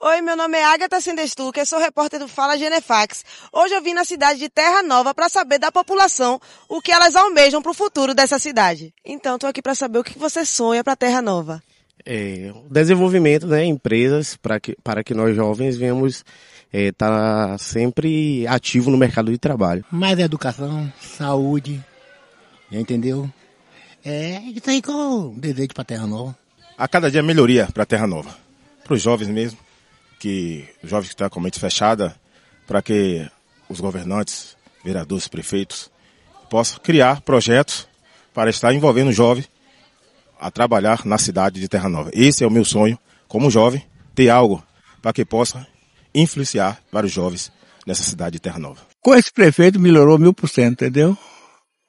Oi, meu nome é Agatha Sindestucker, sou repórter do Fala Genefax. Hoje eu vim na cidade de Terra Nova para saber da população o que elas almejam para o futuro dessa cidade. Então, estou aqui para saber o que você sonha para Terra Nova. É, desenvolvimento, né, empresas para que, para que nós jovens venhamos estar é, tá sempre ativo no mercado de trabalho. Mais educação, saúde, já entendeu? É isso tá aí que eu desejo para Terra Nova. A cada dia melhoria para Terra Nova, para os jovens mesmo que jovens que estão com a mente fechada, para que os governantes, vereadores, prefeitos, possam criar projetos para estar envolvendo o jovem a trabalhar na cidade de Terra Nova. Esse é o meu sonho, como jovem, ter algo para que possa influenciar vários jovens nessa cidade de Terra Nova. Com esse prefeito melhorou mil por cento, entendeu?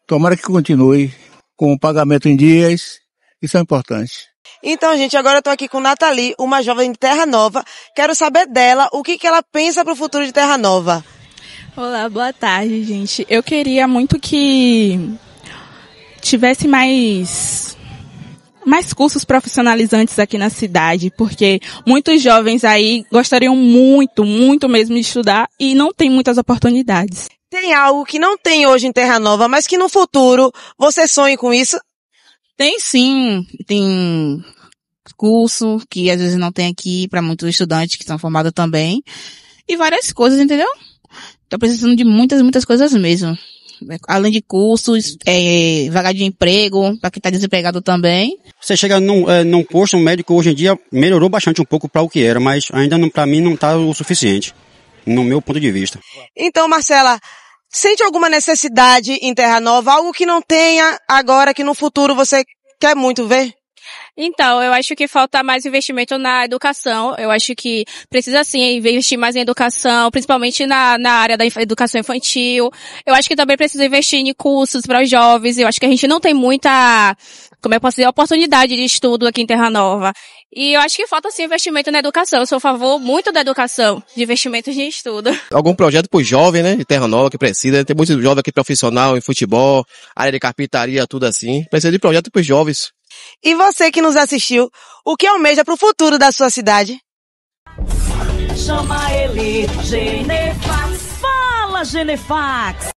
Tomara que continue com o pagamento em dias, isso é importante. Então, gente, agora eu tô aqui com Nathalie, uma jovem de Terra Nova. Quero saber dela o que, que ela pensa pro futuro de Terra Nova. Olá, boa tarde, gente. Eu queria muito que tivesse mais mais cursos profissionalizantes aqui na cidade, porque muitos jovens aí gostariam muito, muito mesmo de estudar e não tem muitas oportunidades. Tem algo que não tem hoje em Terra Nova, mas que no futuro você sonhe com isso? Tem sim, tem curso que às vezes não tem aqui para muitos estudantes que estão formados também. E várias coisas, entendeu? Tô precisando de muitas, muitas coisas mesmo. Além de cursos, é, vaga de emprego, para quem tá desempregado também. Você chega num, é, num posto, um médico hoje em dia melhorou bastante um pouco para o que era, mas ainda não, para mim não tá o suficiente, no meu ponto de vista. Então, Marcela, Sente alguma necessidade em Terra Nova, algo que não tenha agora, que no futuro você quer muito ver? Então, eu acho que falta mais investimento na educação. Eu acho que precisa sim investir mais em educação, principalmente na, na área da educação infantil. Eu acho que também precisa investir em cursos para os jovens. Eu acho que a gente não tem muita como é que posso oportunidade de estudo aqui em Terra Nova. E eu acho que falta sim investimento na educação. Eu sou a favor muito da educação, de investimentos de estudo. Algum projeto para o jovem, né, de Terra Nova que precisa. Tem muito jovem aqui profissional em futebol, área de carpintaria, tudo assim. Precisa de projeto para os jovens. E você que nos assistiu, o que almeja para o futuro da sua cidade? Chama ele, Genefax. Fala, Genefax!